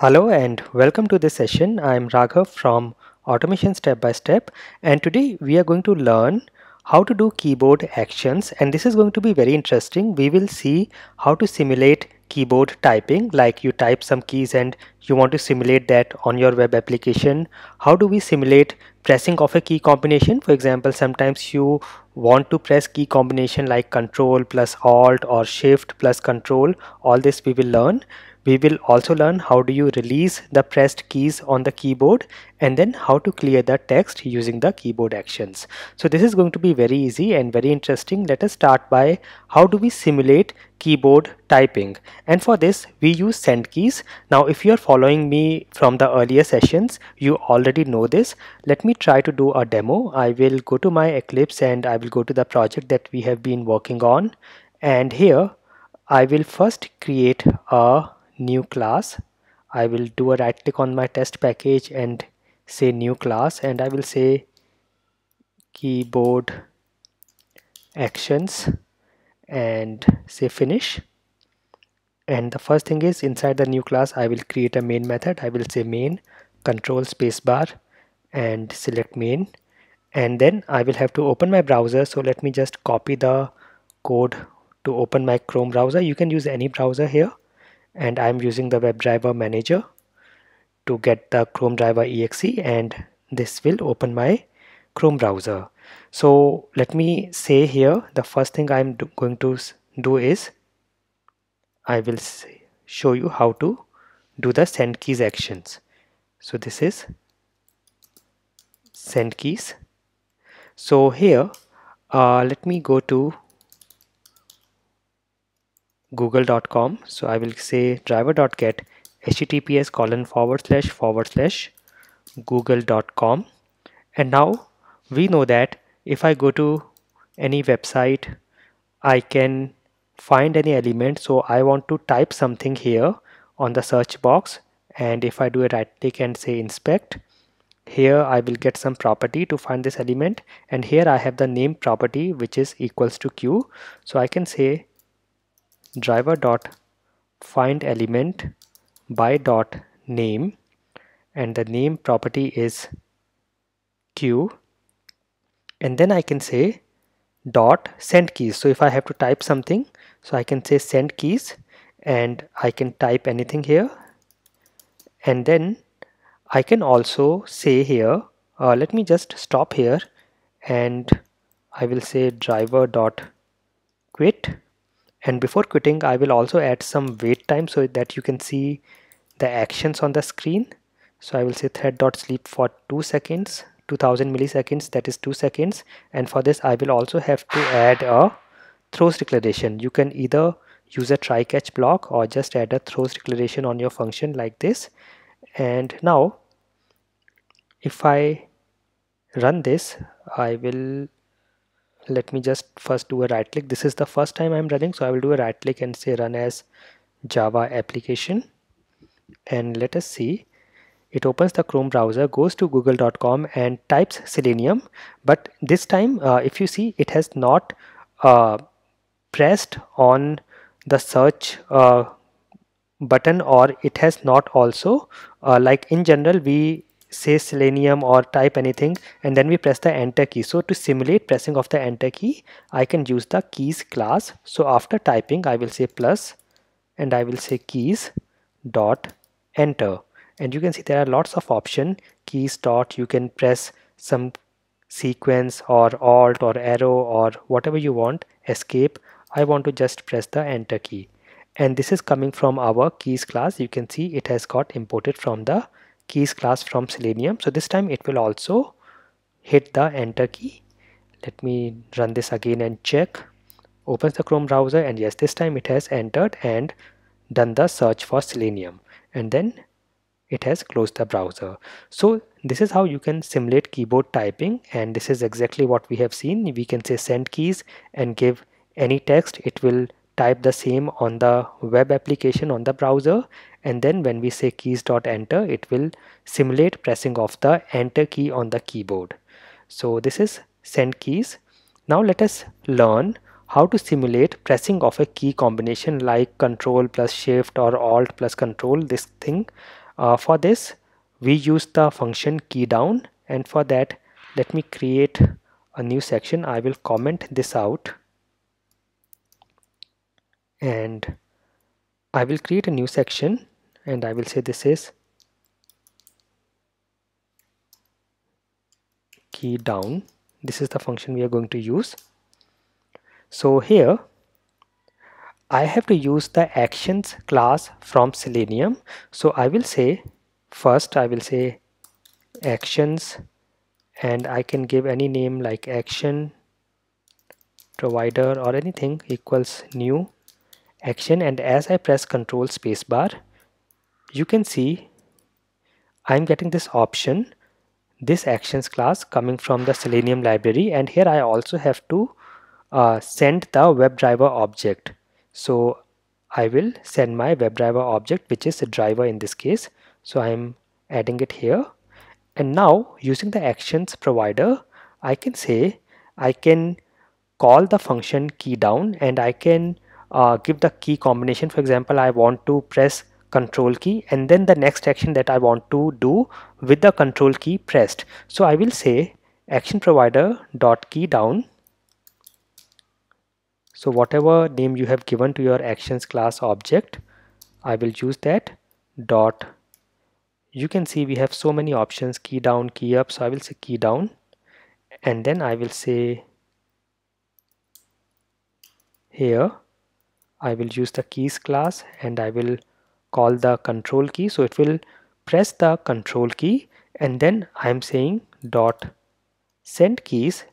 Hello and welcome to this session. I'm Raghav from Automation Step by Step and today we are going to learn how to do keyboard actions and this is going to be very interesting. We will see how to simulate keyboard typing, like you type some keys and you want to simulate that on your web application. How do we simulate pressing of a key combination? For example, sometimes you want to press key combination like control plus alt or shift plus control. All this we will learn. We will also learn how do you release the pressed keys on the keyboard and then how to clear the text using the keyboard actions. So this is going to be very easy and very interesting. Let us start by how do we simulate keyboard typing and for this we use send keys now if you are following me from the earlier sessions you already know this let me try to do a demo I will go to my Eclipse and I will go to the project that we have been working on and here I will first create a new class I will do a right click on my test package and say new class and I will say keyboard actions and say finish and the first thing is inside the new class I will create a main method I will say main control space bar, and select main and then I will have to open my browser so let me just copy the code to open my Chrome browser you can use any browser here and I'm using the WebDriver manager to get the Chrome driver exe and this will open my Chrome browser so let me say here the first thing I'm going to do is I will say, show you how to do the send keys actions. So this is send keys. So here uh, let me go to google.com. So I will say driver.get https colon forward slash forward slash google.com and now we know that if I go to any website I can find any element so I want to type something here on the search box and if I do a right click and say inspect here I will get some property to find this element and here I have the name property which is equals to q so I can say driver dot find element by dot name and the name property is q and then I can say dot send keys so if I have to type something so I can say send keys and I can type anything here and then I can also say here uh, let me just stop here and I will say driver dot quit and before quitting I will also add some wait time so that you can see the actions on the screen so I will say thread dot sleep for two seconds 2000 milliseconds that is 2 seconds and for this I will also have to add a throws declaration you can either use a try catch block or just add a throws declaration on your function like this and now if I run this I will let me just first do a right click this is the first time I'm running so I will do a right click and say run as Java application and let us see it opens the Chrome browser, goes to google.com and types Selenium. But this time, uh, if you see, it has not uh, pressed on the search uh, button or it has not also, uh, like in general, we say selenium or type anything and then we press the enter key so to simulate pressing of the enter key I can use the keys class so after typing I will say plus and I will say keys dot enter and you can see there are lots of option keys dot you can press some sequence or alt or arrow or whatever you want escape I want to just press the enter key and this is coming from our keys class you can see it has got imported from the keys class from selenium so this time it will also hit the enter key let me run this again and check opens the chrome browser and yes this time it has entered and done the search for selenium and then it has closed the browser so this is how you can simulate keyboard typing and this is exactly what we have seen we can say send keys and give any text it will type the same on the web application on the browser and then when we say keys dot enter it will simulate pressing of the enter key on the keyboard so this is send keys now let us learn how to simulate pressing of a key combination like control plus shift or alt plus control this thing uh, for this, we use the function key down and for that, let me create a new section. I will comment this out and I will create a new section and I will say this is key down. This is the function we are going to use. So here I have to use the actions class from Selenium. So I will say first I will say actions and I can give any name like action provider or anything equals new action and as I press control spacebar you can see I'm getting this option this actions class coming from the selenium library and here I also have to uh, send the WebDriver object so I will send my WebDriver object, which is a driver in this case. So I'm adding it here. And now using the actions provider, I can say I can call the function key down and I can uh, give the key combination. For example, I want to press control key and then the next action that I want to do with the control key pressed. So I will say action provider dot key down so whatever name you have given to your actions class object, I will use that dot. You can see we have so many options, key down, key up. So I will say key down and then I will say here, I will use the keys class and I will call the control key. So it will press the control key and then I'm saying dot send keys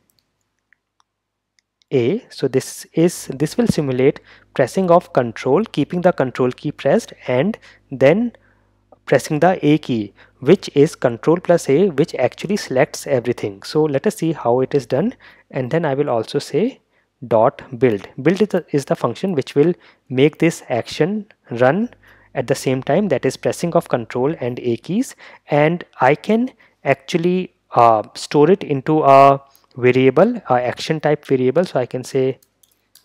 a. So this is this will simulate pressing of control, keeping the control key pressed and then pressing the A key which is control plus A which actually selects everything. So let us see how it is done and then I will also say dot build. Build is the, is the function which will make this action run at the same time that is pressing of control and A keys and I can actually uh, store it into a variable uh, action type variable so I can say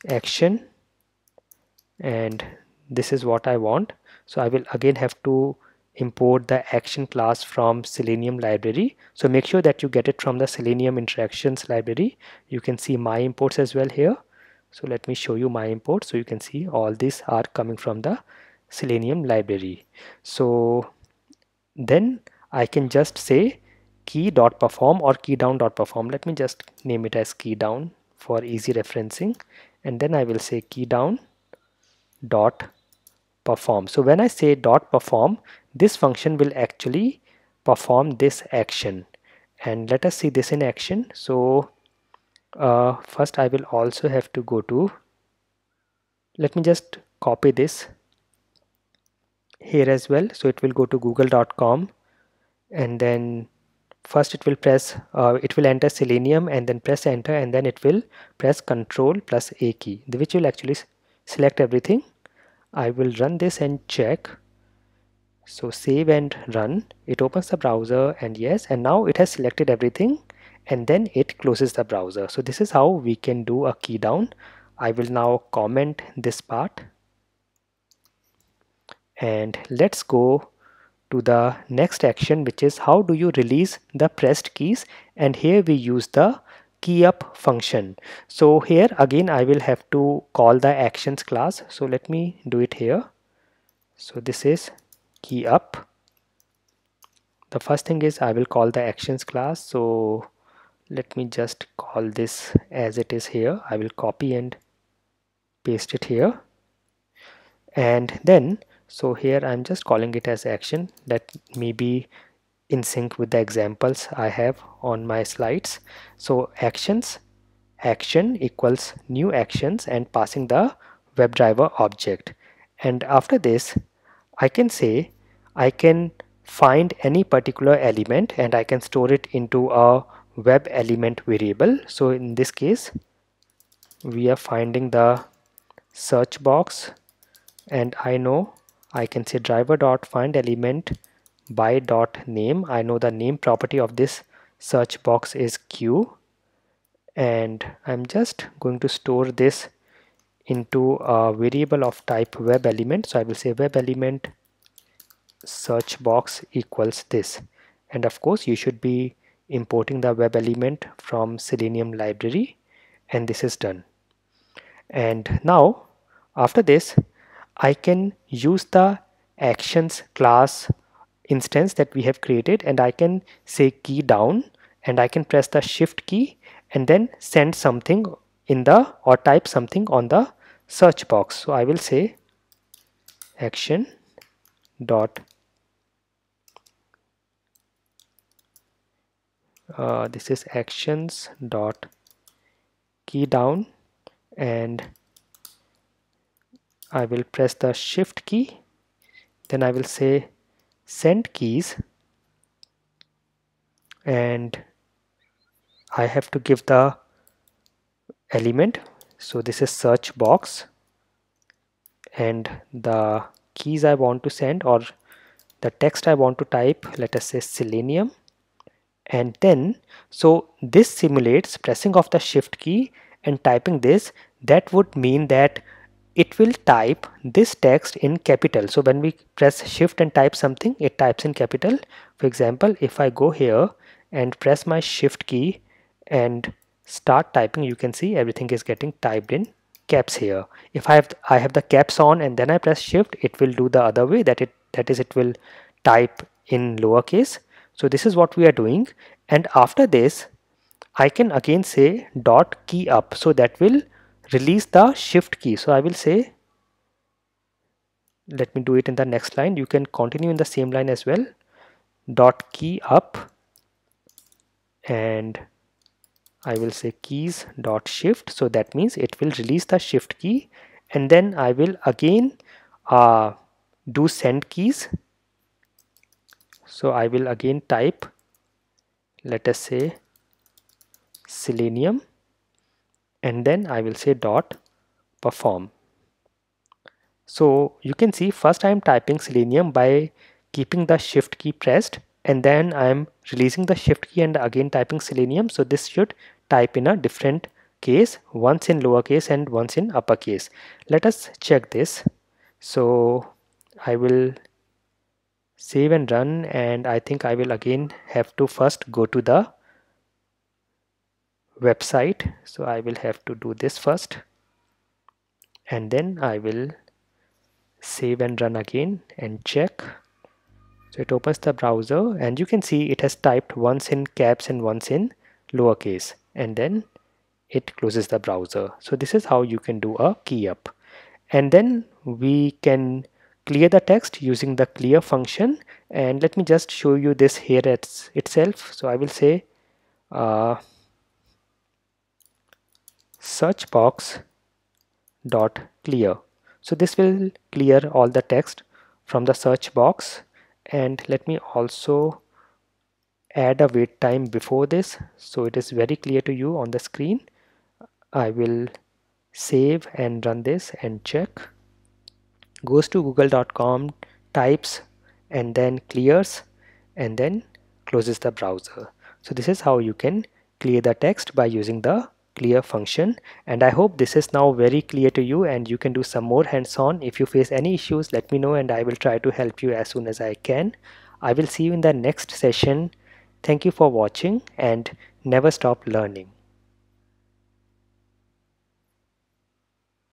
action and this is what I want so I will again have to import the action class from selenium library so make sure that you get it from the selenium interactions library you can see my imports as well here so let me show you my import so you can see all these are coming from the selenium library so then I can just say key dot perform or key down dot perform let me just name it as key down for easy referencing and then I will say key down dot perform so when I say dot perform this function will actually perform this action and let us see this in action so uh, first I will also have to go to let me just copy this here as well so it will go to google.com and then first it will press uh, it will enter selenium and then press enter and then it will press control plus a key which will actually select everything i will run this and check so save and run it opens the browser and yes and now it has selected everything and then it closes the browser so this is how we can do a key down i will now comment this part and let's go to the next action which is how do you release the pressed keys and here we use the key up function so here again I will have to call the actions class so let me do it here so this is key up the first thing is I will call the actions class so let me just call this as it is here I will copy and paste it here and then so here I'm just calling it as action that may be in sync with the examples I have on my slides so actions action equals new actions and passing the WebDriver object and after this I can say I can find any particular element and I can store it into a web element variable so in this case we are finding the search box and I know I can say driver dot find element by dot name. I know the name property of this search box is Q, and I'm just going to store this into a variable of type web element. So I will say web element search box equals this. And of course you should be importing the web element from Selenium library and this is done. And now after this I can use the actions class instance that we have created and I can say key down and I can press the shift key and then send something in the or type something on the search box. So I will say action dot uh, this is actions dot key down and I will press the shift key then I will say send keys and I have to give the element so this is search box and the keys I want to send or the text I want to type let us say selenium and then so this simulates pressing of the shift key and typing this that would mean that it will type this text in capital so when we press shift and type something it types in capital for example if I go here and press my shift key and start typing you can see everything is getting typed in caps here if I have I have the caps on and then I press shift it will do the other way that it that is it will type in lowercase so this is what we are doing and after this I can again say dot key up so that will release the shift key so I will say let me do it in the next line you can continue in the same line as well dot key up and I will say keys dot shift so that means it will release the shift key and then I will again uh, do send keys so I will again type let us say selenium and then I will say dot perform. So you can see first I am typing selenium by keeping the shift key pressed and then I am releasing the shift key and again typing selenium. So this should type in a different case once in lowercase and once in uppercase. Let us check this. So I will save and run and I think I will again have to first go to the website so I will have to do this first and then I will save and run again and check so it opens the browser and you can see it has typed once in caps and once in lowercase and then it closes the browser so this is how you can do a key up and then we can clear the text using the clear function and let me just show you this here it's itself so I will say uh, search box dot clear so this will clear all the text from the search box and let me also add a wait time before this so it is very clear to you on the screen I will save and run this and check goes to google.com types and then clears and then closes the browser so this is how you can clear the text by using the clear function and I hope this is now very clear to you and you can do some more hands-on. If you face any issues let me know and I will try to help you as soon as I can. I will see you in the next session. Thank you for watching and never stop learning.